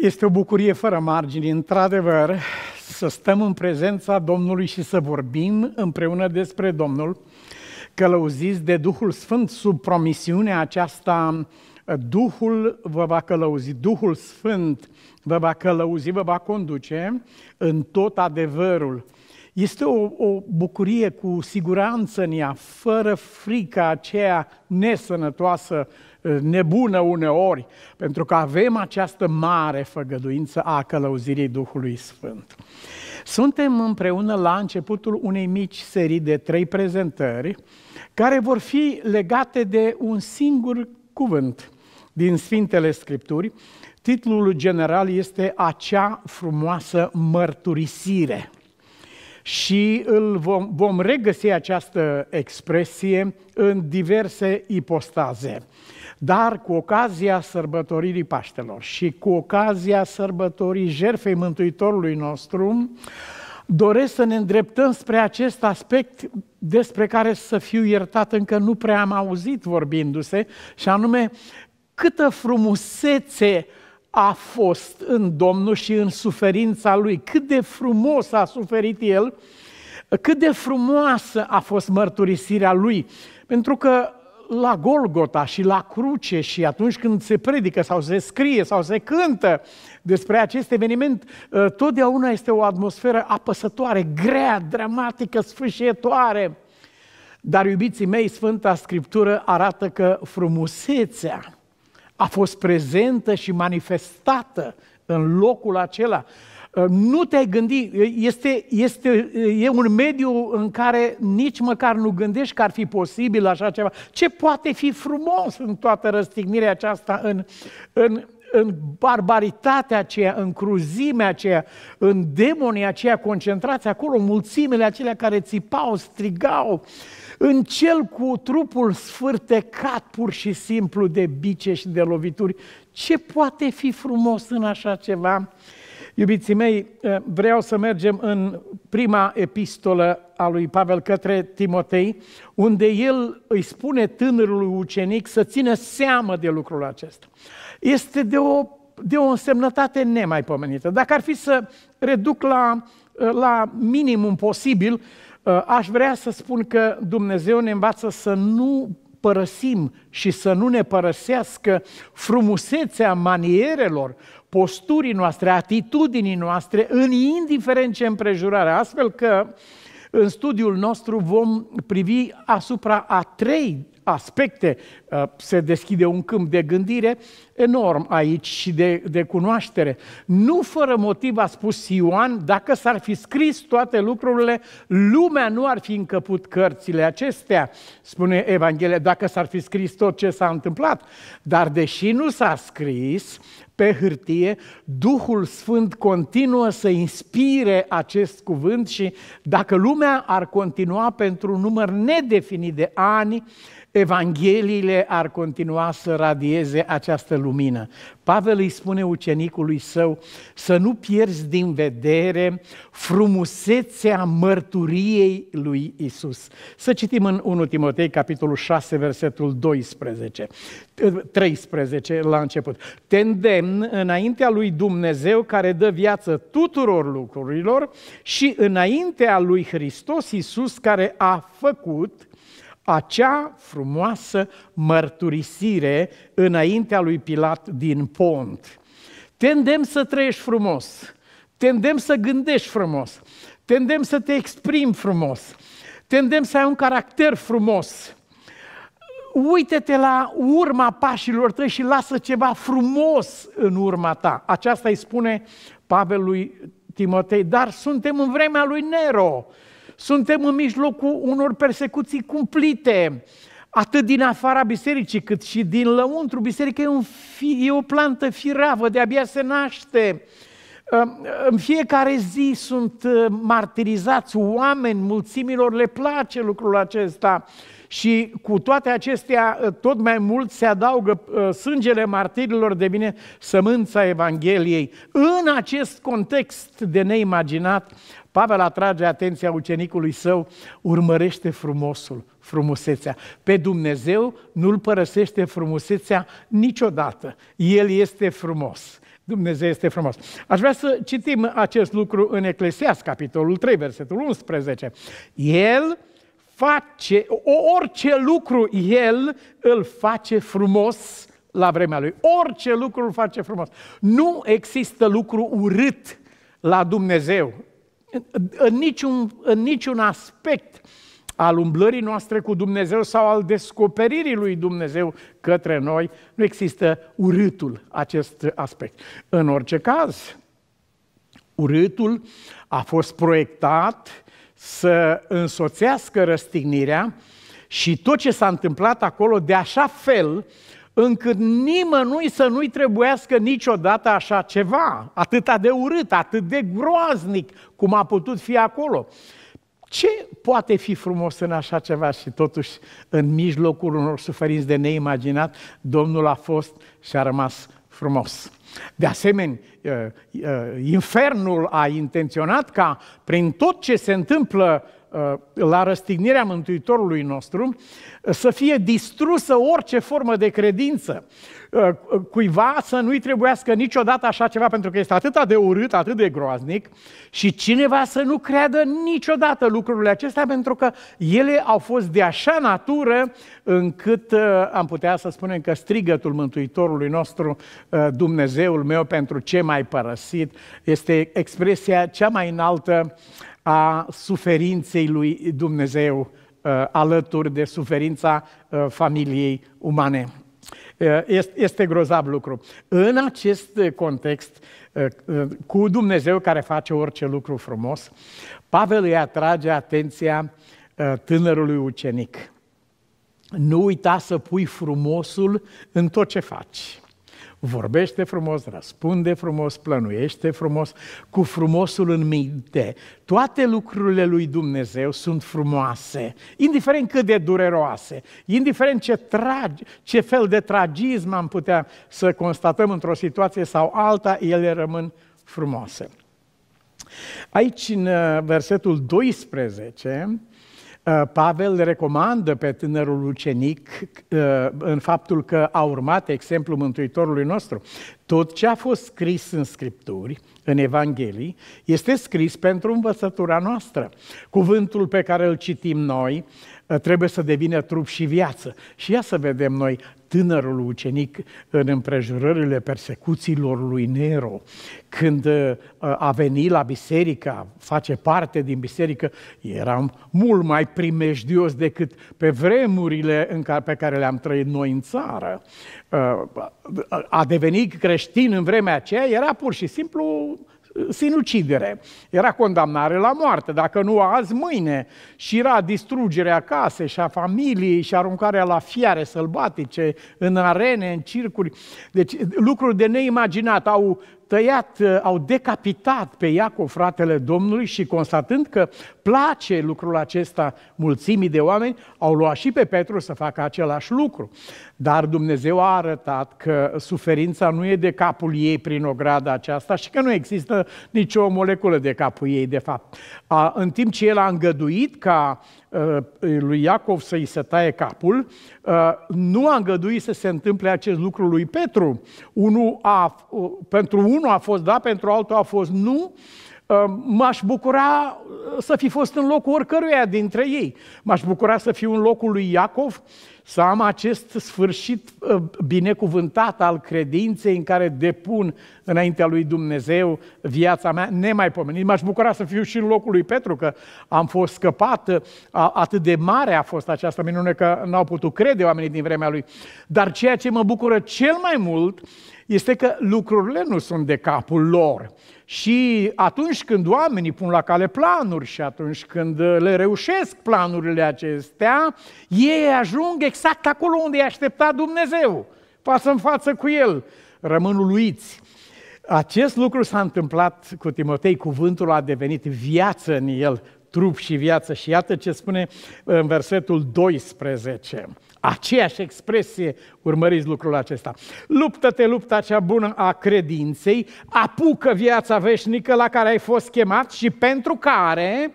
Este o bucurie fără margini, într-adevăr, să stăm în prezența Domnului și să vorbim împreună despre Domnul, călăuziți de Duhul Sfânt sub promisiunea aceasta, Duhul vă va călăuzi, Duhul Sfânt vă va călăuzi, vă va conduce în tot adevărul. Este o, o bucurie cu siguranță în ea, fără frica aceea nesănătoasă nebună uneori, pentru că avem această mare făgăduință a călăuzirii Duhului Sfânt. Suntem împreună la începutul unei mici serii de trei prezentări care vor fi legate de un singur cuvânt din Sfintele Scripturi. Titlul general este Acea frumoasă mărturisire și îl vom, vom regăsi această expresie în diverse ipostaze. Dar cu ocazia sărbătoririi Paștelor și cu ocazia sărbătorii jertfei Mântuitorului nostru, doresc să ne îndreptăm spre acest aspect despre care să fiu iertat, încă nu prea am auzit vorbindu-se, și anume câtă frumusețe a fost în Domnul și în suferința Lui, cât de frumos a suferit El, cât de frumoasă a fost mărturisirea Lui, pentru că la Golgota și la cruce și atunci când se predică sau se scrie sau se cântă despre acest eveniment, uh, totdeauna este o atmosferă apăsătoare, grea, dramatică, sfârșitoare. Dar, iubiții mei, Sfânta Scriptură arată că frumusețea a fost prezentă și manifestată în locul acela. Uh, nu te-ai gândit, este, este, e un mediu în care nici măcar nu gândești că ar fi posibil așa ceva. Ce poate fi frumos în toată răstignirea aceasta, în, în, în barbaritatea aceea, în cruzimea aceea, în demonii aceia concentrați acolo, mulțimile acelea care țipau, strigau, în cel cu trupul sfârtecat pur și simplu de bice și de lovituri. Ce poate fi frumos în așa ceva? Iubiții mei, eh, vreau să mergem în prima epistolă a lui Pavel către Timotei, unde el îi spune tânărului ucenic să țină seamă de lucrul acesta. Este de o, de o însemnătate nemaipomenită. Dacă ar fi să reduc la, eh, la minimum posibil, eh, aș vrea să spun că Dumnezeu ne învață să nu părăsim și să nu ne părăsească frumusețea manierelor, posturii noastre, atitudinii noastre, în indiferent ce împrejurare. Astfel că în studiul nostru vom privi asupra a trei aspecte Uh, se deschide un câmp de gândire enorm aici și de, de cunoaștere. Nu fără motiv a spus Ioan, dacă s-ar fi scris toate lucrurile, lumea nu ar fi încăput cărțile acestea, spune Evanghelia, dacă s-ar fi scris tot ce s-a întâmplat. Dar deși nu s-a scris pe hârtie, Duhul Sfânt continuă să inspire acest cuvânt și dacă lumea ar continua pentru un număr nedefinit de ani, Evangheliile ar continua să radieze această lumină. Pavel îi spune ucenicului său să nu pierzi din vedere frumusețea mărturiei lui Isus. Să citim în 1 Timotei, capitolul 6, versetul 12, 13 la început. Te îndemn înaintea lui Dumnezeu care dă viață tuturor lucrurilor și înaintea lui Hristos Isus care a făcut acea frumoasă mărturisire înaintea lui Pilat din Pont. Tendem să trăiești frumos, tendem să gândești frumos, tendem să te exprimi frumos, tendem să ai un caracter frumos. Uită-te la urma pașilor tăi și lasă ceva frumos în urma ta. Aceasta îi spune Pavel lui Timotei, dar suntem în vremea lui Nero suntem în mijlocul unor persecuții cumplite, atât din afara bisericii, cât și din lăuntru. Biserica e, un fi, e o plantă firavă, de-abia se naște. În fiecare zi sunt uh, martirizați oameni, mulțimilor le place lucrul acesta. Și cu toate acestea, ă, tot mai mult se adaugă ă, sângele martirilor, devine sămânța Evangheliei. În acest context de neimaginat, Pavel atrage atenția ucenicului său, urmărește frumosul, frumusețea. Pe Dumnezeu nu-l părăsește frumusețea niciodată. El este frumos. Dumnezeu este frumos. Aș vrea să citim acest lucru în Eclesias, capitolul 3, versetul 11. El face, orice lucru el îl face frumos la vremea lui. Orice lucru îl face frumos. Nu există lucru urât la Dumnezeu. În, niciun, în niciun aspect al umblării noastre cu Dumnezeu sau al descoperirii lui Dumnezeu către noi, nu există urâtul acest aspect. În orice caz, urâtul a fost proiectat să însoțească răstignirea și tot ce s-a întâmplat acolo de așa fel încât nimănui să nu-i trebuiască niciodată așa ceva, atât de urât, atât de groaznic cum a putut fi acolo. Ce poate fi frumos în așa ceva și totuși în mijlocul unor suferinți de neimaginat, Domnul a fost și a rămas frumos. De asemenea, Eh, eh, infernul a intenționat ca prin tot ce se întâmplă Uh, la răstignirea Mântuitorului nostru, uh, să fie distrusă orice formă de credință. Uh, cuiva să nu-i trebuiască niciodată așa ceva, pentru că este atât de urât, atât de groaznic, și cineva să nu creadă niciodată lucrurile acestea, pentru că ele au fost de așa natură încât am putea să spunem că strigătul Mântuitorului nostru, Dumnezeul meu, pentru ce mai părăsit, este expresia cea mai înaltă a suferinței lui Dumnezeu uh, alături de suferința uh, familiei umane. Uh, este grozav lucru. În acest context, cu Dumnezeu care face orice lucru frumos, Pavel îi atrage atenția tânărului ucenic. Nu uita să pui frumosul în tot ce faci. Vorbește frumos, răspunde frumos, plănuiește frumos, cu frumosul în minte. Toate lucrurile lui Dumnezeu sunt frumoase, indiferent cât de dureroase, indiferent ce, tragi, ce fel de tragism am putea să constatăm într-o situație sau alta, ele rămân frumoase. Aici, în uh, versetul 12, Uh, Pavel recomandă pe tânărul ucenic uh, în faptul că a urmat exemplul Mântuitorului nostru. Tot ce a fost scris în Scripturi, în Evanghelii, este scris pentru învățătura noastră. Cuvântul pe care îl citim noi trebuie să devină trup și viață. Și ia să vedem noi tânărul ucenic în împrejurările persecuțiilor lui Nero, când uh, a venit la biserică, face parte din biserică, eram mult mai primejdios decât pe vremurile în care, pe care le-am trăit noi în țară. Uh, a devenit creștin în vremea aceea era pur și simplu sinucidere, era condamnare la moarte, dacă nu azi, mâine, și era distrugerea casei și a familiei și aruncarea la fiare sălbatice, în arene, în circuri. Deci lucruri de neimaginat au tăiat, au decapitat pe Iacov, fratele Domnului, și constatând că place lucrul acesta mulțimii de oameni, au luat și pe Petru să facă același lucru. Dar Dumnezeu a arătat că suferința nu e de capul ei prin ograda aceasta și că nu există nicio moleculă de capul ei, de fapt. A, în timp ce el a îngăduit ca a, ă, lui Iacov să-i se taie capul, a, ă, nu a îngăduit să se întâmple acest lucru lui Petru. Unu a, pentru unul a fost da, pentru altul a fost nu. Ă, m-aș bucura să fi fost în locul oricăruia dintre ei. M-aș bucura să fiu în locul lui Iacov să am acest sfârșit ă, binecuvântat al credinței în care depun înaintea lui Dumnezeu viața mea nemaipomenit. M-aș bucura să fiu și în locul lui Petru, că am fost scăpat, ă, atât de mare a fost această minune că n-au putut crede oamenii din vremea lui. Dar ceea ce mă bucură cel mai mult este că lucrurile nu sunt de capul lor. Și atunci când oamenii pun la cale planuri și atunci când le reușesc planurile acestea, ei ajung exact acolo unde i-a așteptat Dumnezeu, față în față cu el, rămân uluiți. Acest lucru s-a întâmplat cu Timotei, cuvântul a devenit viață în el, trup și viață. Și iată ce spune în versetul 12. Aceeași expresie urmăriți lucrul acesta. Luptă-te lupta cea bună a credinței, apucă viața veșnică la care ai fost chemat și pentru care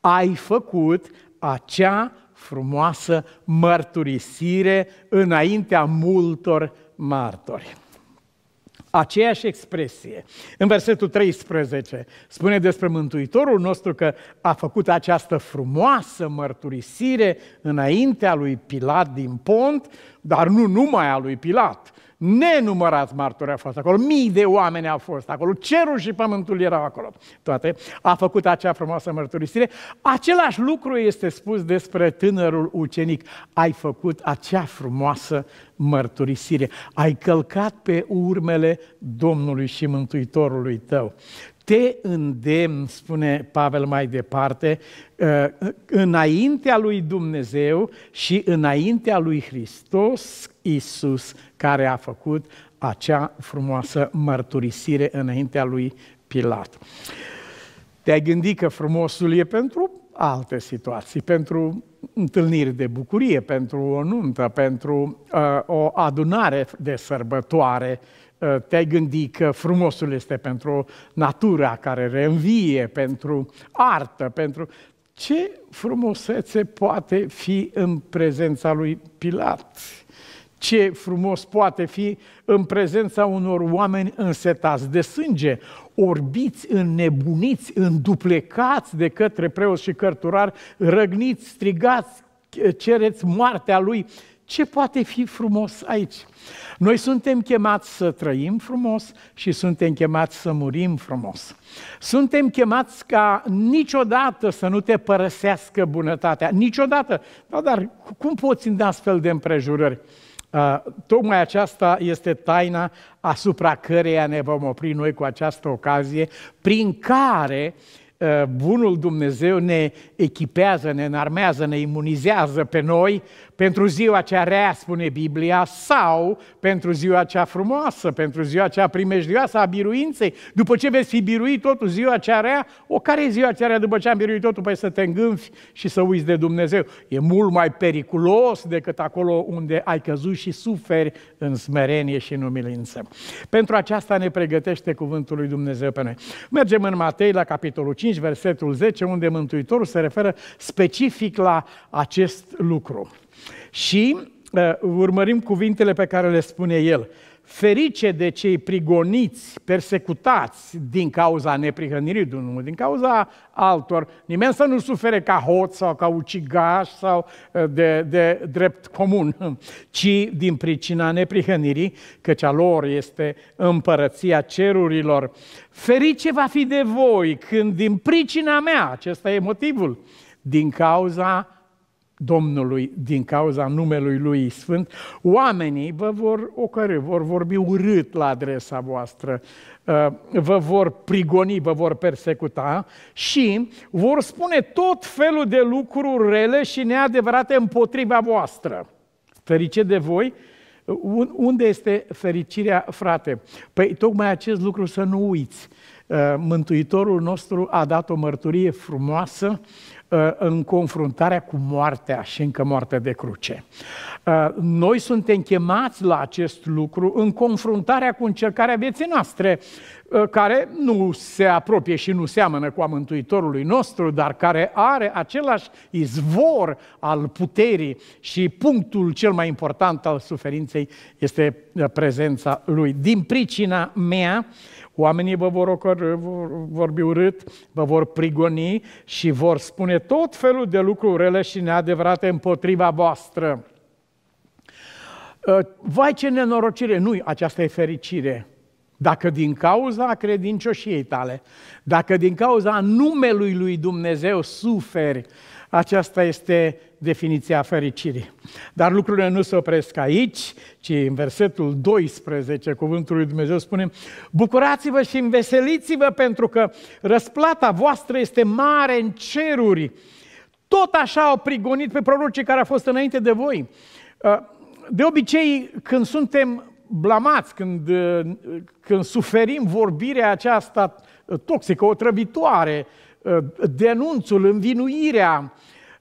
ai făcut acea frumoasă mărturisire înaintea multor martori. Aceeași expresie. În versetul 13 spune despre Mântuitorul nostru că a făcut această frumoasă mărturisire înaintea lui Pilat din Pont, dar nu numai a lui Pilat, Nenumărat martori au fost acolo, mii de oameni au fost acolo, cerul și pământul erau acolo, toate. A făcut acea frumoasă mărturisire. Același lucru este spus despre tânărul ucenic. Ai făcut acea frumoasă mărturisire. Ai călcat pe urmele Domnului și Mântuitorului tău te îndemn, spune Pavel mai departe, ă, înaintea lui Dumnezeu și înaintea lui Hristos Isus, care a făcut acea frumoasă mărturisire înaintea lui Pilat. Te-ai gândit că frumosul e pentru alte situații, pentru întâlniri de bucurie, pentru o nuntă, pentru uh, o adunare de sărbătoare, uh, Eh, te-ai gândi că frumosul este pentru natura care reînvie, pentru artă, pentru... Ce frumusețe poate fi în prezența lui Pilat? Ce frumos poate fi în prezența unor oameni însetați de sânge, orbiți, înnebuniți, înduplecați de către preoți și cărturari, răgniți, strigați, cereți moartea lui ce poate fi frumos aici? Noi suntem chemați să trăim frumos și suntem chemați să murim frumos. Suntem chemați ca niciodată să nu te părăsească bunătatea, niciodată. Da, dar cum poți în astfel de împrejurări? Uh, tocmai aceasta este taina asupra căreia ne vom opri noi cu această ocazie, prin care uh, Eh, bunul Dumnezeu ne echipează, ne înarmează, ne imunizează pe noi pentru ziua cea rea, spune Biblia, sau pentru ziua cea frumoasă, pentru ziua cea primejdioasă a biruinței. După ce veți fi biruit totul, ziua cea rea, o care e ziua cea rea după ce am biruit totul? Păi să te îngânfi și să uiți de Dumnezeu. E mult mai periculos decât acolo unde ai căzut și suferi în smerenie și în umilință. Pentru aceasta ne pregătește cuvântul lui Dumnezeu pe noi. Mergem în Matei la capitolul 5 5, versetul 10, unde Mântuitorul se referă specific la acest lucru. Și uh, urmărim cuvintele pe care le spune el. Uh, ferice de cei prigoniți, persecutați din cauza neprihănirii Dumnezeu, din cauza altor. Nimeni să nu sufere ca hoț sau ca ucigaș sau ă, de, de drept comun, ci din pricina neprihănirii, căci a lor este împărăția cerurilor. Ferice va fi de voi când din pricina mea, acesta e motivul, din cauza Domnului din cauza numelui Lui Sfânt, oamenii vă vor ocări, vor vorbi urât la adresa voastră, uh, vă vor prigoni, vă vor persecuta și vor spune tot felul de lucruri rele și neadevărate împotriva voastră. Ferice de voi, unde este fericirea, frate? Păi tocmai acest lucru să nu uiți. Eh, Mântuitorul nostru a dat o mărturie frumoasă eh, în confruntarea cu moartea și încă moartea de cruce. Eh, Noi suntem chemați la acest lucru în confruntarea cu încercarea vieții noastre, care nu se apropie și nu seamănă cu a Mântuitorului nostru, dar care are același izvor al puterii și punctul cel mai important al suferinței este prezența lui. Din pricina mea, Oamenii vă vor, ocor, vorbi urât, vă vor prigoni și vor spune tot felul de lucruri rele și neadevărate împotriva voastră. Ă, vai ce nenorocire! Nu, aceasta e fericire. Dacă din cauza credincioșiei tale, dacă din cauza numelui lui Dumnezeu suferi, aceasta este definiția fericirii. Dar lucrurile nu se opresc aici, ci în versetul 12, cuvântul lui Dumnezeu spune Bucurați-vă și înveseliți-vă pentru că răsplata voastră este mare în ceruri. Tot așa au prigonit pe prorocii care au fost înainte de voi. Ă, de obicei, când suntem blamați, când, ă, când suferim vorbirea aceasta toxică, otrăvitoare, ă, denunțul, învinuirea,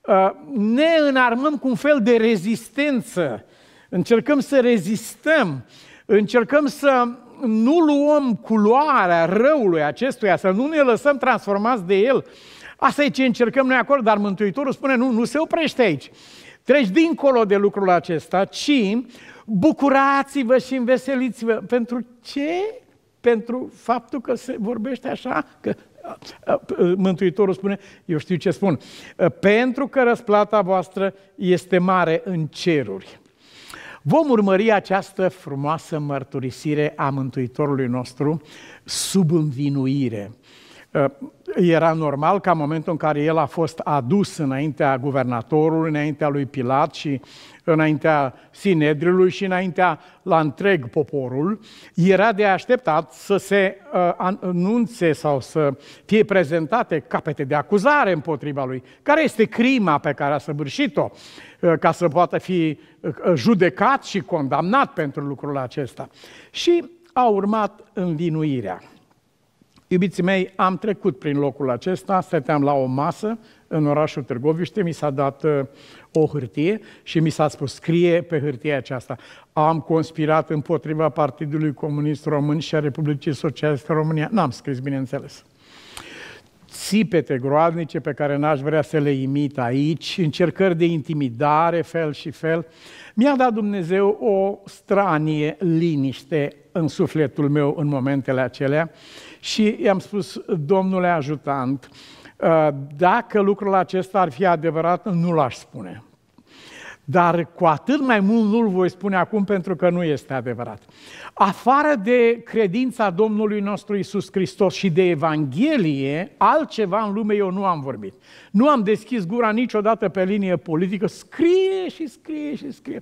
Uh, ne înarmăm cu un fel de rezistență, încercăm să rezistăm, încercăm să nu luăm culoarea răului acestuia, să nu ne lăsăm transformați de el. Asta e ce încercăm noi acolo, dar Mântuitorul spune, nu, nu se oprește aici. Treci dincolo de lucrul acesta, ci bucurați-vă și înveseliți-vă. Pentru ce? Pentru faptul că se vorbește așa, că Mântuitorul spune, eu știu ce spun, pentru că răsplata voastră este mare în ceruri. Vom urmări această frumoasă mărturisire a Mântuitorului nostru sub învinuire. Uh, era normal ca în momentul în care el a fost adus înaintea guvernatorului, înaintea lui Pilat și înaintea Sinedrilui și înaintea la întreg poporul, era de așteptat să se uh, anunțe sau să fie prezentate capete de acuzare împotriva lui. Care este crima pe care a săvârșit-o uh, ca să poată fi judecat și condamnat pentru lucrul acesta? Și a urmat învinuirea. Iubiții mei, am trecut prin locul acesta, stăteam la o masă în orașul Târgoviște, mi s-a dat uh, o hârtie și mi s-a spus, scrie pe hârtie aceasta. Am conspirat împotriva Partidului Comunist Român și a Republicii Socialiste România. N-am scris, bineînțeles țipete groaznice pe care n-aș vrea să le imit aici, încercări de intimidare, fel și fel, mi-a dat Dumnezeu o stranie liniște în sufletul meu în momentele acelea și i-am spus, domnule ajutant, uh, dacă lucrul acesta ar fi adevărat, nu l-aș spune. Dar cu atât mai mult nu-l voi spune acum pentru că nu este adevărat. Afară de credința Domnului nostru Isus Hristos și de Evanghelie, altceva în lume eu nu am vorbit. Nu am deschis gura niciodată pe linie politică, scrie și scrie și scrie.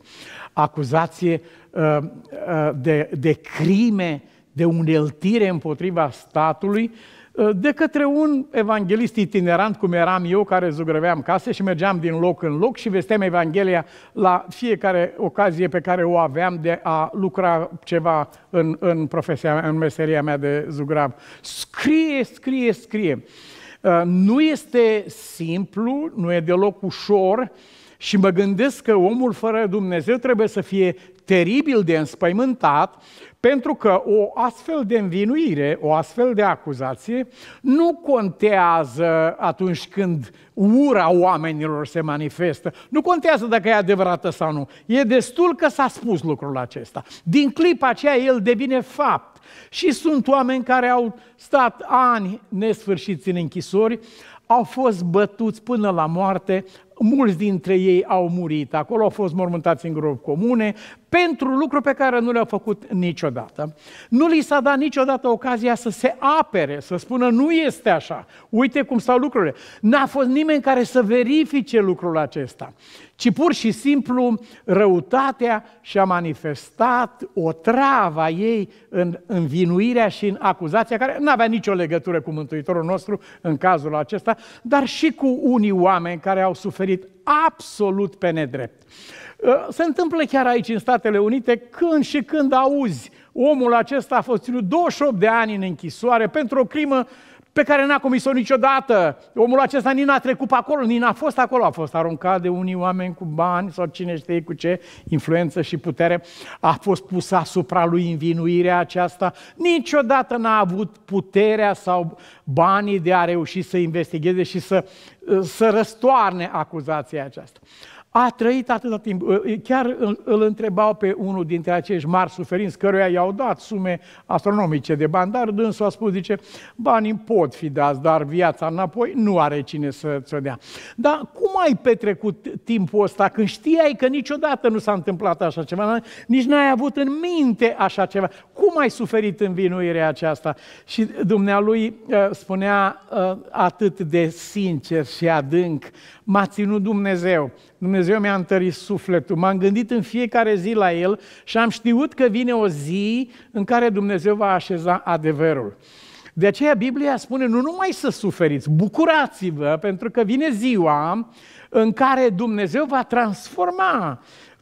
Acuzație uh, uh, de, de crime de uneltire împotriva statului ă, de către un evanghelist itinerant cum eram eu, care zugrăveam case și mergeam din loc în loc și vesteam Evanghelia la fiecare ocazie pe care o aveam de a lucra ceva în, în profesia în meseria mea de zugrav. Scrie, scrie, scrie. Ă, nu este simplu, nu e deloc ușor, și mă gândesc că omul fără Dumnezeu trebuie să fie teribil de înspăimântat, pentru că o astfel de învinuire, o astfel de acuzație, nu contează atunci când ura oamenilor se manifestă. Nu contează dacă e adevărată sau nu. E destul că s-a spus lucrul acesta. Din clipa aceea el devine fapt. Și sunt oameni care au stat ani nesfârșiți în închisori, au fost bătuți până la moarte, mulți dintre ei au murit acolo, au fost mormântați în gropi comune, pentru lucruri pe care nu le-au făcut niciodată. Nu li s-a dat niciodată ocazia să se apere, să spună nu este așa, uite cum stau lucrurile. N-a fost nimeni care să verifice lucrul acesta ci pur și simplu răutatea și-a manifestat o travă ei în învinuirea și în acuzația care nu avea nicio legătură cu Mântuitorul nostru în cazul acesta, dar și cu unii oameni care au suferit absolut pe nedrept. Uh, se întâmplă chiar aici, în Statele Unite, când și când auzi omul acesta a fost ținut 28 de ani în închisoare pentru o crimă uh, pe care n-a comis-o niciodată. Omul acesta nici n-a trecut pe acolo, nici n-a fost acolo, a fost aruncat de unii oameni cu bani sau cine știe cu ce influență și putere, a fost pusă asupra lui învinuirea aceasta. Niciodată n-a avut puterea sau banii de a reuși să investigheze și să, să răstoarne acuzația aceasta. A trăit atâta timp. Chiar îl, îl întrebau pe unul dintre acești mari suferinți, căruia i-au dat sume astronomice de bani, dar dânsul a spus, zice, banii pot fi dați, dar viața înapoi nu are cine să ți-o dea. Dar cum ai petrecut timpul ăsta când știai că niciodată nu s-a întâmplat așa ceva, nici n-ai avut în minte așa ceva? Cum ai suferit învinuirea aceasta? Și dumnealui ă, spunea ă, atât de sincer și adânc, m-a ținut Dumnezeu. Dumnezeu Dumnezeu mi-a întărit sufletul, m-am gândit în fiecare zi la El și am știut că vine o zi în care Dumnezeu va așeza adevărul. De aceea Biblia spune nu numai să suferiți, bucurați-vă pentru că vine ziua în care Dumnezeu va transforma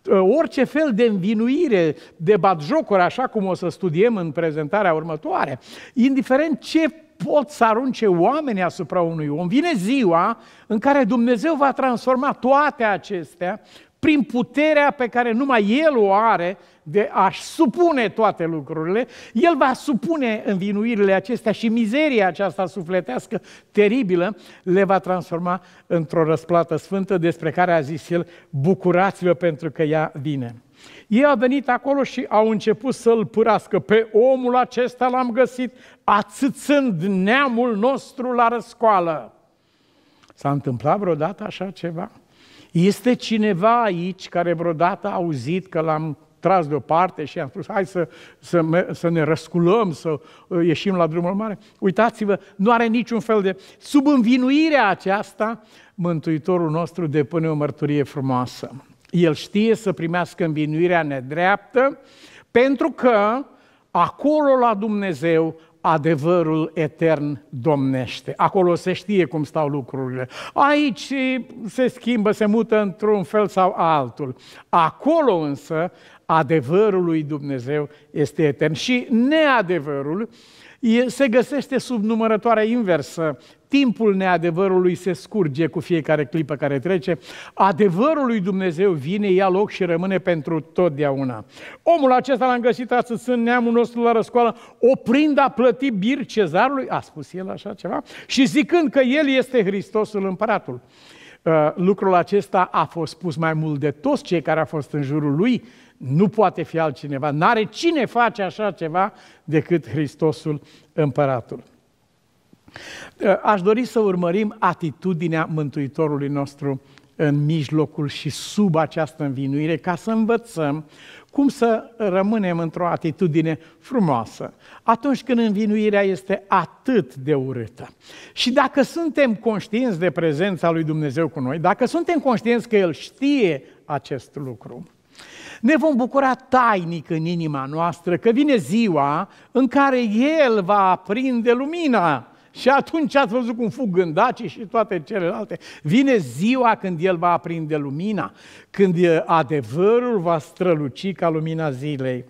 uh, orice fel de învinuire, de batjocuri, așa cum o să studiem în prezentarea următoare, indiferent ce pot să arunce oamenii asupra unui om. Vine ziua în care Dumnezeu va transforma toate acestea prin puterea pe care numai El o are de a-și supune toate lucrurile, El va supune învinuirile acestea și mizeria aceasta sufletească teribilă le va transforma într-o răsplată sfântă despre care a zis El, bucurați-vă pentru că ea vine. Ei a venit acolo și au început să-l pârască. Pe omul acesta l-am găsit atâțând neamul nostru la răscoală. S-a întâmplat vreodată așa ceva? Este cineva aici care vreodată a auzit că l-am tras deoparte și am spus, hai să, să, să ne răsculăm, să uh, ieșim la drumul mare. Uitați-vă, nu are niciun fel de... Sub învinuirea aceasta, Mântuitorul nostru depune o mărturie frumoasă. El știe să primească învinuirea nedreaptă, pentru că acolo la Dumnezeu adevărul etern domnește. Acolo se știe cum stau lucrurile. Aici se schimbă, se mută într-un fel sau altul. Acolo însă adevărul lui Dumnezeu este etern. Și neadevărul se găsește sub numărătoarea inversă timpul neadevărului se scurge cu fiecare clipă care trece, adevărul lui Dumnezeu vine, ia loc și rămâne pentru totdeauna. Omul acesta l a găsit astăzi în neamul nostru la răscoală, oprind a plăti bir cezarului, a spus el așa ceva, și zicând că el este Hristosul împăratul. Uh, lucrul acesta a fost spus mai mult de toți cei care au fost în jurul lui, nu poate fi altcineva, n-are cine face așa ceva decât Hristosul împăratul. Eh, aș dori să urmărim atitudinea Mântuitorului nostru în mijlocul și sub această învinuire ca să învățăm cum să rămânem într-o atitudine frumoasă atunci când învinuirea este atât de urâtă. Și dacă suntem conștienți de prezența lui Dumnezeu cu noi, dacă suntem conștienți că El știe acest lucru, ne vom bucura tainic în inima noastră că vine ziua în care El va aprinde lumina și atunci ați văzut cum fug gândacii și toate celelalte. Vine ziua când El va aprinde lumina, când adevărul va străluci ca lumina zilei.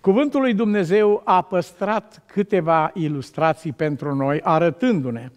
Cuvântul lui Dumnezeu a păstrat câteva ilustrații pentru noi, arătându-ne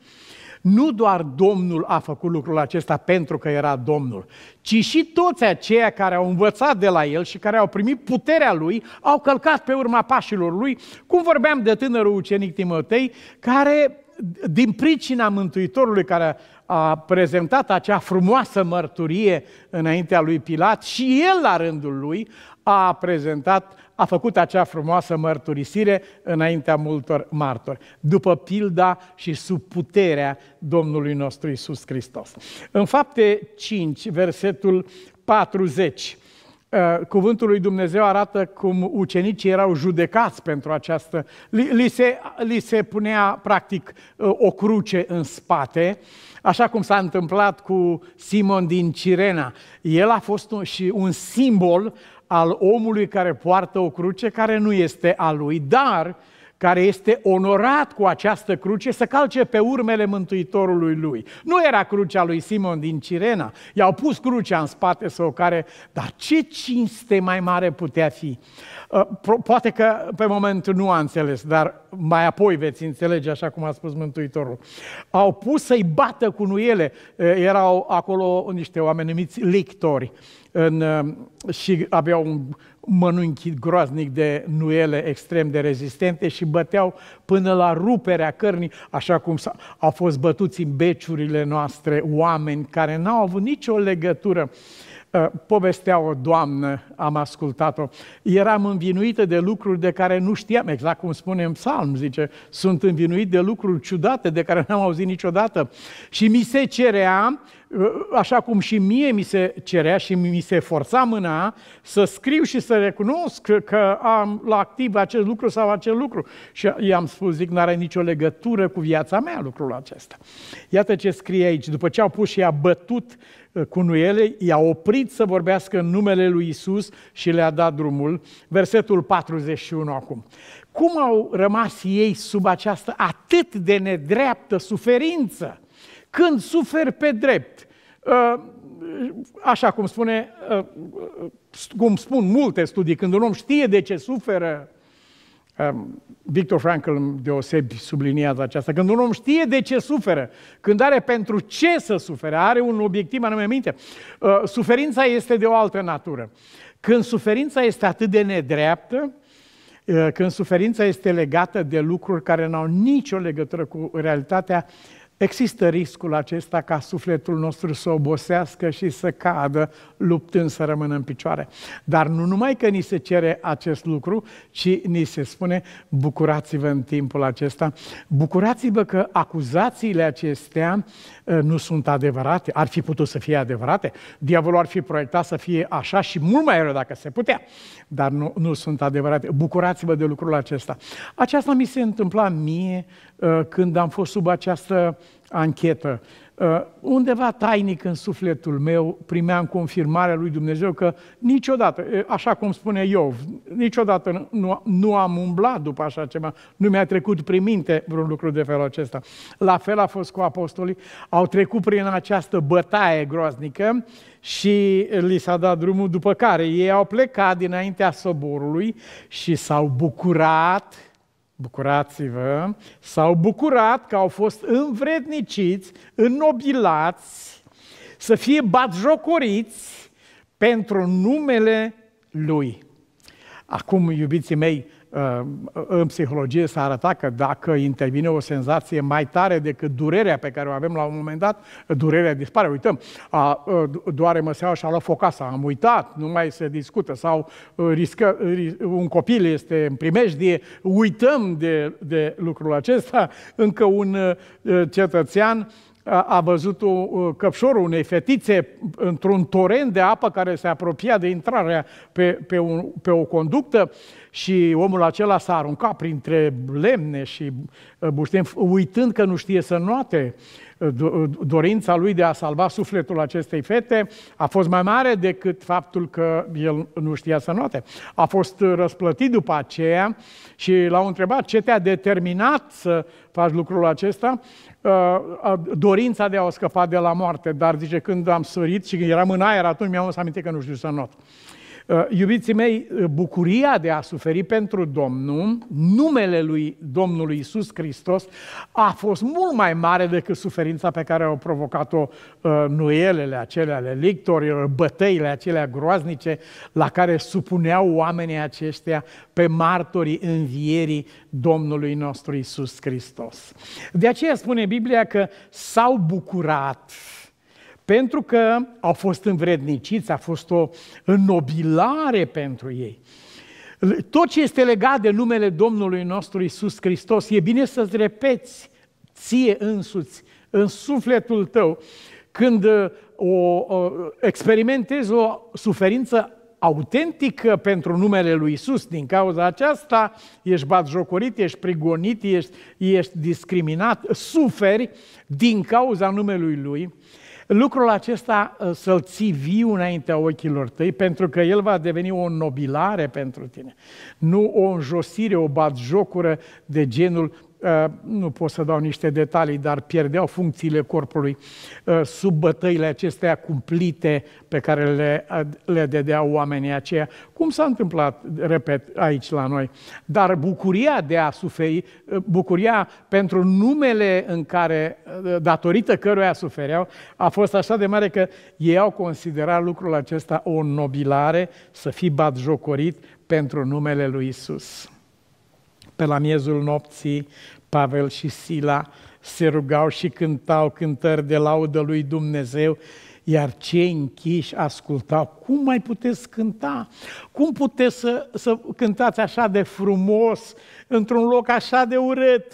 nu doar Domnul a făcut lucrul acesta pentru că era Domnul, ci și toți aceia care au învățat de la el și care au primit puterea lui, au călcat pe urma pașilor lui, cum vorbeam de tânărul ucenic Timotei, care din pricina Mântuitorului care a prezentat acea frumoasă mărturie înaintea lui Pilat și el la rândul lui a prezentat, a făcut acea frumoasă mărturisire înaintea multor martori, după pilda și sub puterea Domnului nostru Isus Hristos. În fapte 5, versetul 40, Eh, cuvântul lui Dumnezeu arată cum ucenicii erau judecați pentru această... Li, li, se, li se punea, practic, eh, o cruce în spate, așa cum s-a întâmplat cu Simon din Cirena. El a fost un, și un simbol al omului care poartă o cruce care nu este a lui, dar uh, care este onorat cu această cruce, să calce pe urmele Mântuitorului lui. Nu era crucea lui Simon din Cirena, i-au pus crucea în spate să o care, dar ce cinste mai mare putea fi? Uh, poate că pe moment nu a înțeles, dar mai apoi veți înțelege, așa cum a spus Mântuitorul. Au pus să-i bată cu nuiele, uh, erau acolo niște oameni numiți lictori, în, um, și aveau un mănunchi groaznic de nuiele extrem de rezistente și băteau până la ruperea cărnii, așa cum au fost bătuți în beciurile noastre oameni care n-au avut nicio legătură uh, povestea o doamnă, am ascultat-o, eram învinuită de lucruri de care nu știam, exact cum spune în psalm, zice, sunt învinuit de lucruri ciudate de care n-am auzit niciodată și mi se cerea Ă, așa cum și mie mi se cerea și mi se forța mâna să scriu și să recunosc că am la activ acest lucru sau acel lucru. Și i-am spus, zic, nu are nicio legătură cu viața mea lucrul acesta. Iată ce scrie aici. După ce au pus și a bătut ă, cu nuiele, i-a oprit să vorbească în numele lui Isus și le-a dat drumul. Versetul 41 acum. Cum au rămas ei sub această atât de nedreaptă suferință? când suferi pe drept, uh, așa cum spune, uh, uh, cum spun multe studii, când un om știe de ce suferă, um, Victor Frankl deosebi subliniază aceasta, când un om știe de ce suferă, când are pentru ce să sufere, are un obiectiv anume minte, suferința este de o altă natură. Când suferința este atât de nedreaptă, când suferința este legată de lucruri care nu au nicio legătură cu realitatea, Există riscul acesta ca sufletul nostru să obosească și să cadă luptând să rămână în picioare. Dar nu numai că ni se cere acest lucru, ci ni se spune bucurați-vă în timpul acesta, bucurați-vă că acuzațiile acestea ă, nu sunt adevărate, ar fi putut să fie adevărate, diavolul ar fi proiectat să fie așa și mult mai rău dacă se putea, dar nu, nu sunt adevărate. Bucurați-vă de lucrul acesta. Aceasta mi se întâmpla mie ă, când am fost sub această anchetă. Uh, undeva tainic în sufletul meu primeam confirmarea lui Dumnezeu că niciodată, așa cum spune Iov, niciodată nu, nu am umblat după așa ceva, nu mi-a trecut prin minte vreun lucru de felul acesta. La fel a fost cu apostolii, au trecut prin această bătaie groaznică și li s-a dat drumul, după care ei au plecat dinaintea soborului și s-au bucurat Bucurați-vă! S-au bucurat că au fost învredniciți, înnobilați, să fie batjocoriți pentru numele Lui. Acum, iubiții mei, Uh, în psihologie s-a arătat că dacă intervine o senzație mai tare decât durerea pe care o avem la un moment dat, durerea dispare. Uităm, a, a, uh, doare măseaua și a luat focasa, am uitat, nu mai se discută, sau uh, riscă, un copil este în primejdie, uităm de, de lucrul acesta. Încă un cetățean a văzut căpșorul unei fetițe într-un torent de apă care se apropia de intrarea pe, pe, un, pe o conductă. Uh, și omul acela s-a aruncat printre lemne și uh, buștem, uitând că nu știe să noate. Uh, uh, dorința lui de a salva sufletul acestei fete a fost mai mare decât faptul că el nu știa să noate. A fost răsplătit după aceea și l-au întrebat ce te-a determinat să faci lucrul acesta, dorința de a o scăpa de la moarte, dar zice, când am sărit și când eram în aer, atunci mi-am să aminte că nu știu să not. Uh, iubiții mei, uh, bucuria de a suferi pentru Domnul, numele lui Domnului Isus Hristos, a fost mult mai mare decât suferința pe care au provocat-o uh, nuielele acelea ale lictorilor, bătăile acelea groaznice la care supuneau oamenii aceștia pe martorii învierii Domnului nostru Isus Hristos. De aceea spune Biblia că s-au bucurat pentru că au fost învredniciți, a fost o înnobilare pentru ei. Tot ce este legat de numele Domnului nostru Isus Hristos, e bine să-ți repeți ție însuți, în sufletul tău, când uh, o, o, experimentezi o suferință autentică pentru numele lui Isus. Din cauza aceasta ești batjocorit, ești prigonit, ești, ești discriminat, suferi din cauza numelui lui lucrul acesta uh, să-l ții viu înaintea ochilor tăi, pentru că el va deveni o nobilare pentru tine, nu o înjosire, o batjocură de genul Uh, nu pot să dau niște detalii, dar pierdeau funcțiile corpului uh, sub bătăile acestea cumplite pe care le, le dedeau oamenii aceia. Cum s-a întâmplat, repet, aici la noi? Dar bucuria de a suferi, uh, bucuria pentru numele în care, datorită căruia sufereau, a fost așa de mare că ei au considerat lucrul acesta o nobilare, să bat batjocorit pentru numele lui Isus. Pe la miezul nopții, Pavel și Sila se rugau și cântau cântări de laudă lui Dumnezeu, iar cei închiși ascultau. Cum mai puteți cânta? Cum puteți să, să cântați așa de frumos, într-un loc așa de urât,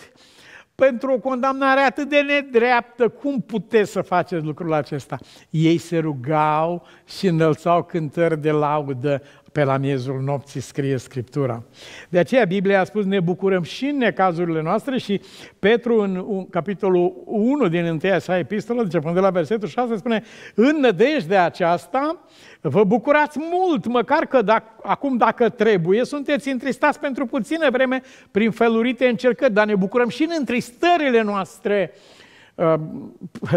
pentru o condamnare atât de nedreaptă? Cum puteți să faceți lucrul acesta? Ei se rugau și înălțau cântări de laudă pe la miezul nopții scrie Scriptura. De aceea Biblia a spus ne bucurăm și în necazurile noastre și Petru în capitolul 1 din 1 sa epistolă, începând de la versetul 6, spune În nădejde aceasta vă bucurați mult, măcar că dacă, acum dacă trebuie, sunteți întristați pentru puțină vreme prin felurite încercări, dar ne bucurăm și în întristările noastre Ehm,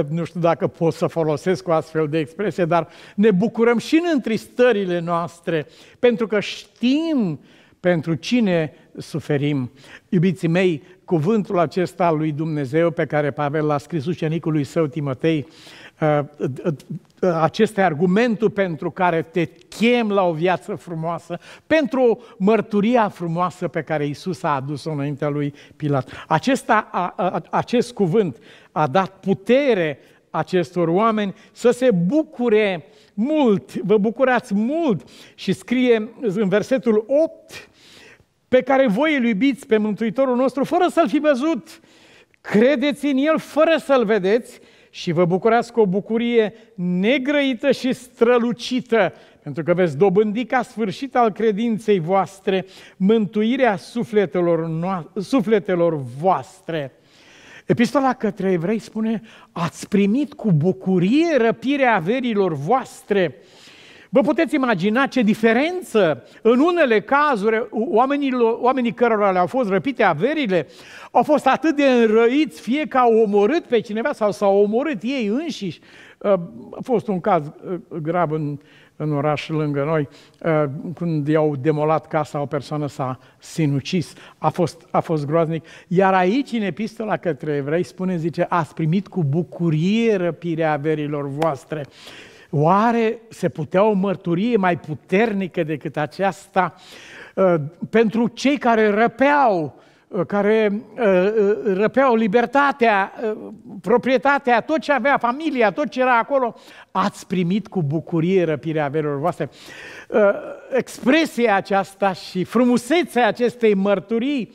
nu știu dacă pot să folosesc o astfel de expresie, dar ne bucurăm și în întristările noastre, pentru că știm pentru cine suferim. Iubiții mei, cuvântul acesta lui Dumnezeu pe care Pavel l-a scris ucenicului său Timotei, ehm, ă, ă, ă, acesta argumentul pentru care te chem la o viață frumoasă, pentru o mărturia frumoasă pe care Isus a adus-o înaintea lui Pilat. Acesta, a, a, acest cuvânt a dat putere acestor oameni să se bucure mult, vă bucurați mult. Și scrie în versetul 8, pe care voi îl iubiți pe Mântuitorul nostru fără să-l fi văzut. Credeți în el fără să-l vedeți și vă bucurați cu o bucurie negrăită și strălucită, pentru că veți dobândi ca sfârșit al credinței voastre mântuirea sufletelor, no- sufletelor voastre. Epistola către evrei spune, ați primit cu bucurie răpirea averilor voastre, Vă puteți imagina ce diferență în unele cazuri oamenii, oamenii cărora le-au fost răpite averile au fost atât de înrăiți, fie că au omorât pe cineva sau s-au omorât ei înșiși. Uh, a fost un caz uh, grav în, în oraș lângă noi, uh, când i-au demolat casa, o persoană s-a sinucis, a fost, a fost groaznic. Iar aici, în epistola către evrei, spune, zice, ați primit cu bucurie răpirea averilor voastre Oare se putea o mărturie mai puternică decât aceasta uh, pentru cei care răpeau, uh, care uh, răpeau libertatea, proprietatea, tot ce avea familia, tot ce era acolo, ați primit cu bucurie răpirea averilor voastre. Expresia aceasta și frumusețea acestei mărturii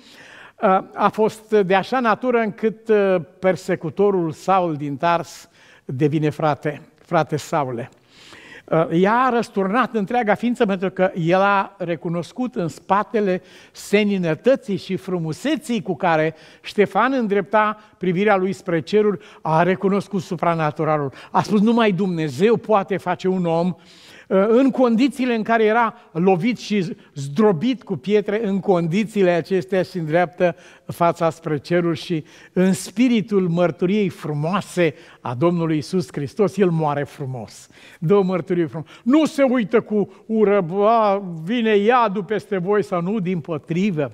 a fost de așa natură încât persecutorul Saul din Tars devine frate frate Saule. Uh, ea a răsturnat întreaga ființă pentru că el a recunoscut în spatele seninătății și frumuseții cu care Ștefan îndrepta privirea lui spre ceruri, a recunoscut supranaturalul. A spus numai Dumnezeu poate face un om uh, Uh, în condițiile în care era lovit și zdrobit cu pietre, în condițiile acestea și îndreaptă fața spre cerul și în spiritul mărturiei frumoase a Domnului Isus Hristos, el moare frumos. Dă o mărturie frumoasă. Nu se uită cu ură, vine iadul peste voi sau nu, din potrivă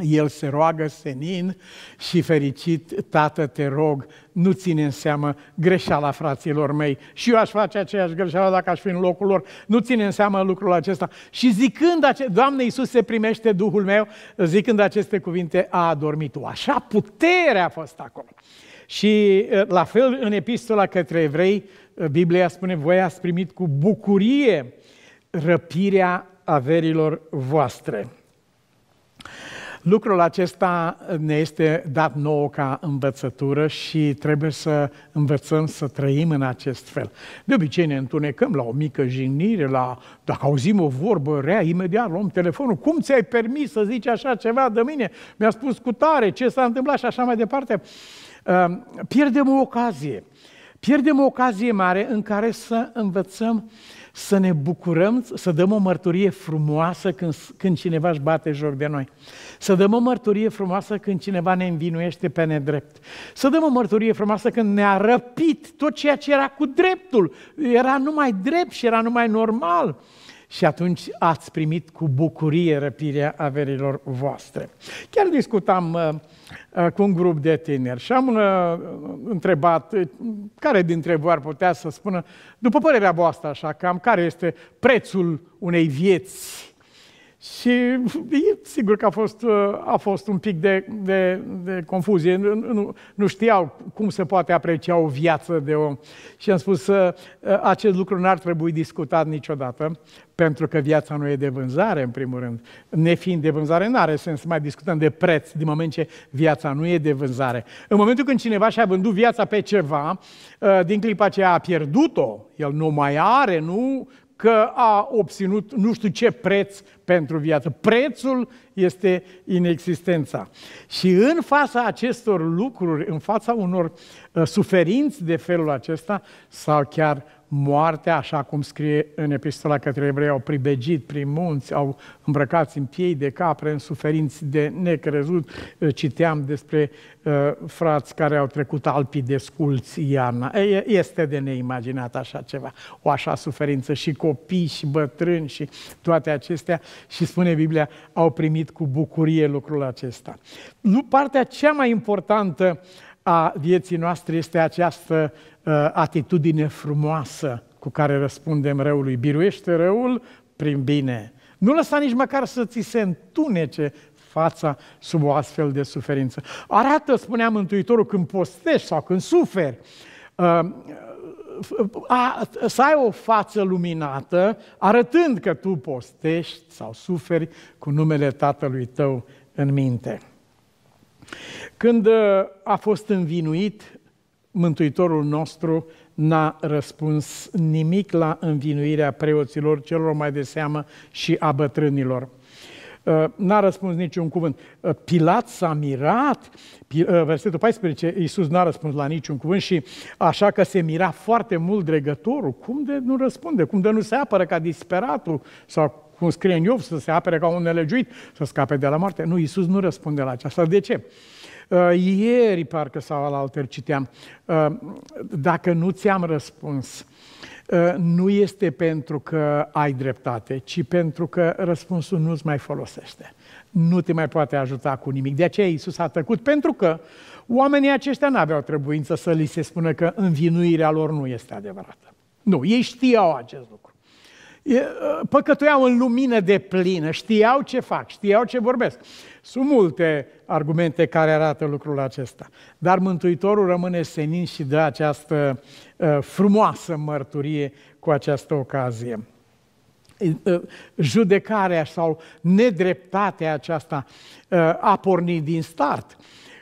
el se roagă senin și fericit, tată, te rog, nu ține în seamă greșeala fraților mei. Și eu aș face aceeași greșeală dacă aș fi în locul lor. Nu ține în seamă lucrul acesta. Și zicând, ace- Doamne Iisus se primește Duhul meu, zicând aceste cuvinte, a adormit o. Așa puterea a fost acolo. Și eh, la fel în epistola către evrei, eh, Biblia spune, voi ați primit cu bucurie răpirea averilor voastre. Lucrul acesta ne este dat nouă ca învățătură și trebuie să învățăm să trăim în acest fel. De obicei ne întunecăm la o mică jignire, la, dacă auzim o vorbă rea, imediat luăm telefonul. Cum ți-ai permis să zici așa ceva de mine? Mi-a spus cu tare ce s-a întâmplat și așa mai departe. Ehm, pierdem o ocazie. Pierdem o ocazie mare în care să învățăm să ne bucurăm, să dăm o mărturie frumoasă când, când cineva își bate jor de noi. Să dăm o mărturie frumoasă când cineva ne învinuiește pe nedrept. Să dăm o mărturie frumoasă când ne-a răpit tot ceea ce era cu dreptul. Era numai drept și era numai normal și atunci ați primit cu bucurie răpirea averilor voastre. Chiar discutam uh, uh, cu un grup de tineri și am uh, întrebat care dintre voi ar putea să spună, după părerea voastră așa, cam care este prețul unei vieți și e sigur că a fost, a fost un pic de, de, de confuzie. Nu, nu, nu știau cum se poate aprecia o viață de om. Și am spus, ă, acest lucru n-ar trebui discutat niciodată, pentru că viața nu e de vânzare, în primul rând. Nefiind de vânzare, nu are sens să mai discutăm de preț, din moment ce viața nu e de vânzare. În momentul când cineva și-a vândut viața pe ceva, ă, din clipa aceea a pierdut-o, el nu mai are, nu că a obținut nu știu ce preț pentru viață. Prețul este inexistența. Și în fața acestor lucruri, în fața unor uh, suferinți de felul acesta, sau chiar moartea, așa cum scrie în epistola către evrei, au pribegit prin munți, au îmbrăcați în piei de capre, în suferinți de necrezut. Eh, citeam despre uh, frați care au trecut alpii de sculți iarna. Este de neimaginat așa ceva, o așa suferință și copii și bătrâni și toate acestea. Și spune Biblia, au primit cu bucurie lucrul acesta. Partea cea mai importantă a vieții noastre este această Uh, atitudine frumoasă cu care răspundem răului. Biruiește răul prin bine. Nu lăsa nici măcar să ți se întunece fața sub o astfel de suferință. Arată, spunea Mântuitorul, când postești sau când suferi, uh, a, să ai o față luminată, arătând că tu postești sau suferi cu numele Tatălui tău în minte. Când uh, a fost învinuit Mântuitorul nostru n-a răspuns nimic la învinuirea preoților, celor mai de seamă și a bătrânilor. Uh, n-a răspuns niciun cuvânt. Uh, Pilat s-a mirat, uh, versetul 14, Iisus n-a răspuns la niciun cuvânt și așa că se mira foarte mult dregătorul. Cum de nu răspunde? Cum de nu se apără ca disperatul sau cum scrie în Iov, să se apere ca un nelegiuit, să scape de la moarte? Nu, Iisus nu răspunde la aceasta. De ce? Uh, ieri, parcă sau alter, citeam, uh, dacă nu ți-am răspuns, uh, nu este pentru că ai dreptate, ci pentru că răspunsul nu-ți mai folosește. Nu te mai poate ajuta cu nimic. De aceea Iisus a tăcut, pentru că oamenii aceștia n-aveau trebuință să li se spună că învinuirea lor nu este adevărată. Nu, ei știau acest lucru păcătuiau în lumină de plină, știau ce fac, știau ce vorbesc. Sunt multe argumente care arată lucrul acesta, dar Mântuitorul rămâne senin și dă această frumoasă mărturie cu această ocazie. Judecarea sau nedreptatea aceasta a pornit din start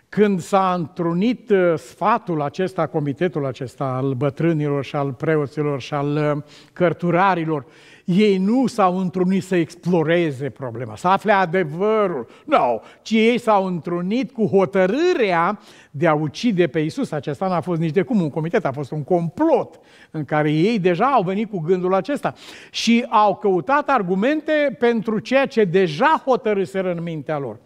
când s-a întrunit sfatul acesta, comitetul acesta al bătrânilor și al preoților și al cărturarilor ei nu s-au întrunit să exploreze problema, să afle adevărul. Nu, no, ci ei s-au întrunit cu hotărârea de a ucide pe Isus. Acesta n-a fost nici de cum un comitet, a fost un complot în care ei deja au venit cu gândul acesta. Și au căutat argumente pentru ceea ce deja hotărâseră în mintea lor.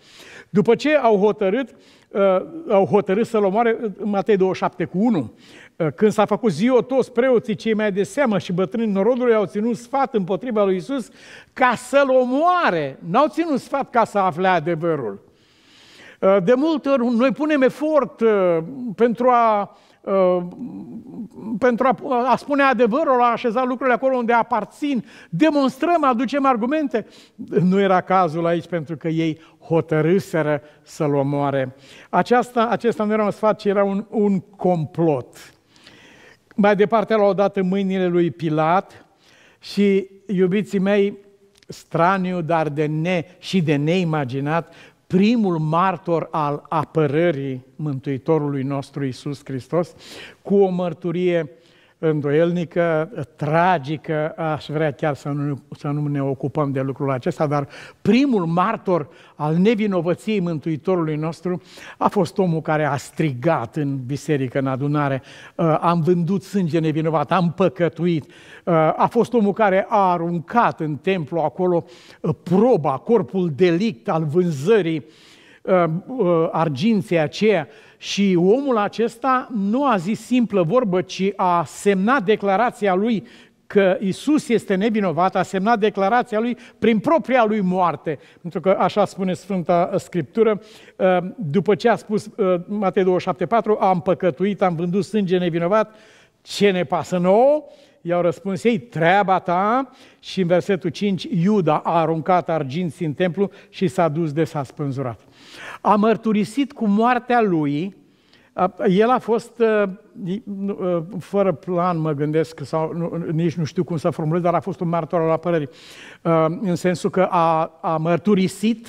După ce au hotărât, uh, au hotărât să-l omoare, uh, Matei 27 cu 1, Ă, când s-a făcut ziua, toți preoții cei mai de seamă și bătrânii norodului au ținut sfat împotriva lui Isus ca să-l omoare. N-au ținut sfat ca să afle adevărul. Ă, de multe ori noi punem efort ă, pentru a, pentru a, a spune adevărul, a așeza lucrurile acolo unde aparțin, demonstrăm, aducem argumente. Nu era cazul aici pentru că ei hotărâseră să-l omoare. Aceasta, acesta nu era un sfat, ci era un, un complot. Mai departe l-au dat în mâinile lui Pilat și, iubiții mei, straniu, dar de ne și de neimaginat, primul martor al apărării Mântuitorului nostru Isus Hristos, cu o mărturie îndoielnică, tragică, aș vrea chiar să nu, să nu ne ocupăm de lucrul acesta, dar primul martor al nevinovăției Mântuitorului nostru a fost omul care a strigat în biserică, în adunare, ă, am vândut sânge nevinovat, am păcătuit, ă, a fost omul care a aruncat în templu acolo ă, proba, corpul delict al vânzării arginței aceea, și omul acesta nu a zis simplă vorbă, ci a semnat declarația lui că Isus este nevinovat, a semnat declarația lui prin propria lui moarte. Pentru că așa spune Sfânta Scriptură, ă, după ce a spus ă, Matei 27,4, am păcătuit, am vândut sânge nevinovat, ce ne pasă nouă? I-au răspuns ei, treaba ta. Și în versetul 5, Iuda a aruncat arginți în templu și s-a dus de s-a spânzurat. A mărturisit cu moartea lui, el a fost, fără plan mă gândesc, sau nici nu știu cum să formulez, dar a fost un martor al apărării, în sensul că a, a mărturisit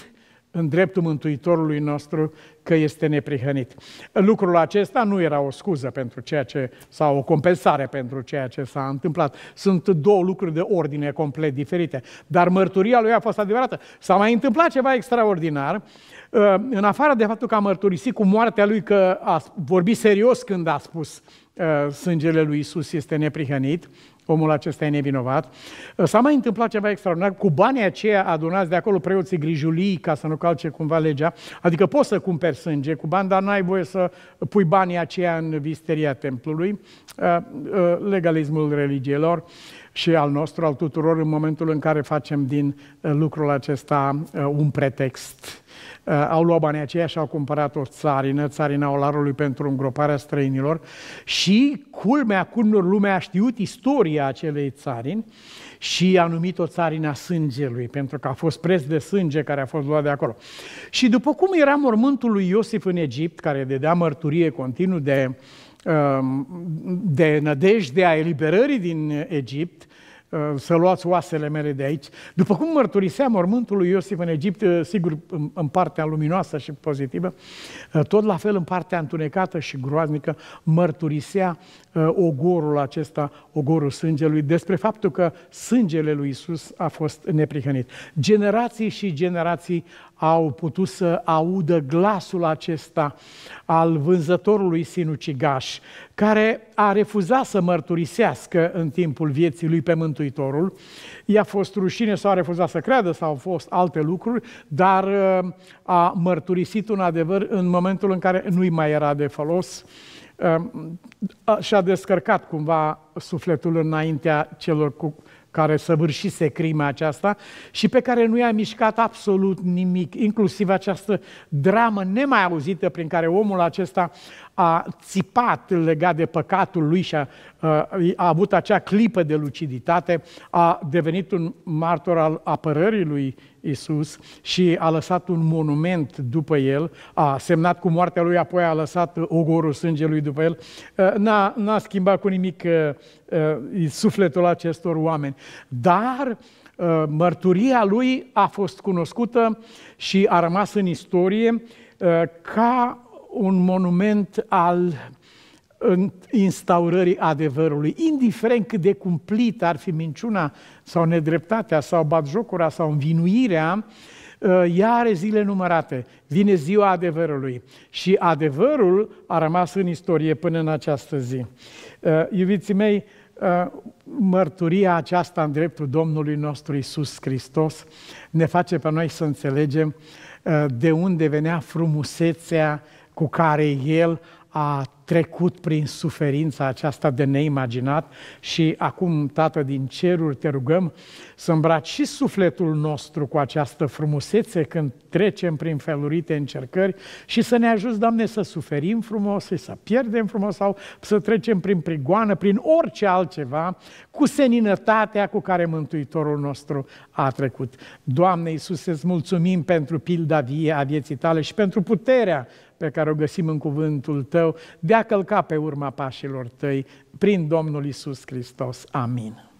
în dreptul Mântuitorului nostru că este neprihănit. Lucrul acesta nu era o scuză pentru ceea ce, sau o compensare pentru ceea ce s-a întâmplat. Sunt două lucruri de ordine complet diferite. Dar mărturia lui a fost adevărată. S-a mai întâmplat ceva extraordinar, uh, în afară de faptul că a mărturisit cu moartea lui că a vorbit serios când a spus uh, sângele lui Isus este neprihănit, omul acesta e nevinovat. S-a mai întâmplat ceva extraordinar. Cu banii aceia adunați de acolo, preoții grijulii ca să nu calce cumva legea. Adică poți să cumperi sânge cu bani, dar n-ai voie să pui banii aceia în visteria templului. Uh, uh, legalismul religiilor și al nostru, al tuturor, în momentul în care facem din uh, lucrul acesta un pretext Uh, au luat banii aceia și au cumpărat o țarină, țarina olarului pentru îngroparea străinilor și culmea culmelor lumea a știut istoria acelei țarini și a numit-o țarina sângelui, pentru că a fost preț de sânge care a fost luat de acolo. Și după cum era mormântul lui Iosif în Egipt, care dădea mărturie continuu de, um, de nădejdea eliberării din Egipt, Uh, să luați oasele mele de aici. După cum mărturisea mormântul lui Iosif în Egipt, uh, sigur în partea luminoasă și pozitivă, uh, tot la fel în partea întunecată și groaznică mărturisea ogorul acesta, ogorul sângelui, despre faptul că sângele lui Isus a fost neprihănit. Generații și generații au putut să audă glasul acesta al vânzătorului sinucigaș, care a refuzat să mărturisească în timpul vieții lui pe Mântuitorul. I-a fost rușine sau a refuzat să creadă sau au fost alte lucruri, dar uh, a mărturisit un adevăr în momentul în care nu-i mai era de folos uh, uh, și-a descărcat cumva sufletul înaintea celor cu care săvârșise crima aceasta și pe care nu i-a mișcat absolut nimic, inclusiv această dramă nemai auzită prin care omul acesta a țipat legat de păcatul lui și a, a, uh, a avut acea clipă de luciditate, a devenit un martor al apărării lui Isus și a lăsat un monument după el, a semnat cu moartea lui, apoi a lăsat ogorul sângelui după el, eh, n-a, n-a schimbat cu nimic eh, eh, sufletul acestor oameni. Dar mărturia lui a fost cunoscută și a rămas în istorie ca un monument al instaurării adevărului, indiferent cât de cumplit ar fi minciuna sau nedreptatea sau batjocura sau învinuirea, uh, ea are zile numărate, vine ziua adevărului și adevărul a rămas în istorie până în această zi. Uh, iubiții mei, uh, mărturia aceasta în dreptul Domnului nostru Isus Hristos ne face pe noi să înțelegem de unde venea frumusețea cu care El a trecut prin suferința aceasta de neimaginat și acum, Tată din ceruri, te rugăm să îmbraci și sufletul nostru cu această frumusețe când trecem prin felurite încercări și să ne ajuți, Doamne, să suferim frumos și să pierdem frumos sau să trecem prin prigoană, prin orice altceva, cu seninătatea cu care Mântuitorul nostru a trecut. Doamne Iisuse, îți mulțumim pentru pilda vie a vieții tale și pentru puterea pe care o găsim în cuvântul tău, de a călca pe urma pașilor tăi, prin Domnul Isus Hristos. Amin.